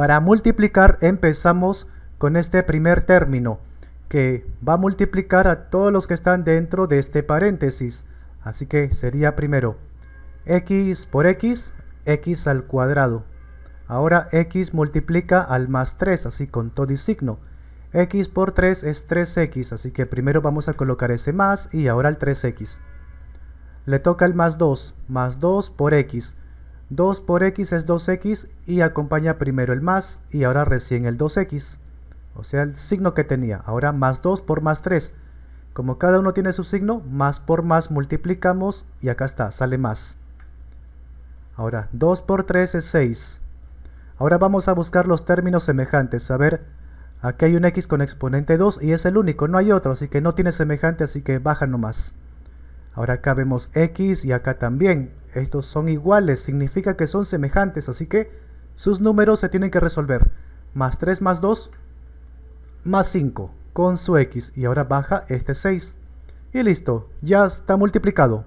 Para multiplicar empezamos con este primer término, que va a multiplicar a todos los que están dentro de este paréntesis. Así que sería primero x por x, x al cuadrado. Ahora x multiplica al más 3, así con todo y signo. x por 3 es 3x, así que primero vamos a colocar ese más y ahora el 3x. Le toca el más 2, más 2 por x. 2 por x es 2x y acompaña primero el más y ahora recién el 2x. O sea, el signo que tenía. Ahora más 2 por más 3. Como cada uno tiene su signo, más por más multiplicamos y acá está, sale más. Ahora, 2 por 3 es 6. Ahora vamos a buscar los términos semejantes. A ver, aquí hay un x con exponente 2 y es el único, no hay otro, así que no tiene semejante, así que baja nomás. Ahora acá vemos X y acá también. Estos son iguales, significa que son semejantes, así que sus números se tienen que resolver. Más 3 más 2, más 5 con su X. Y ahora baja este 6. Y listo, ya está multiplicado.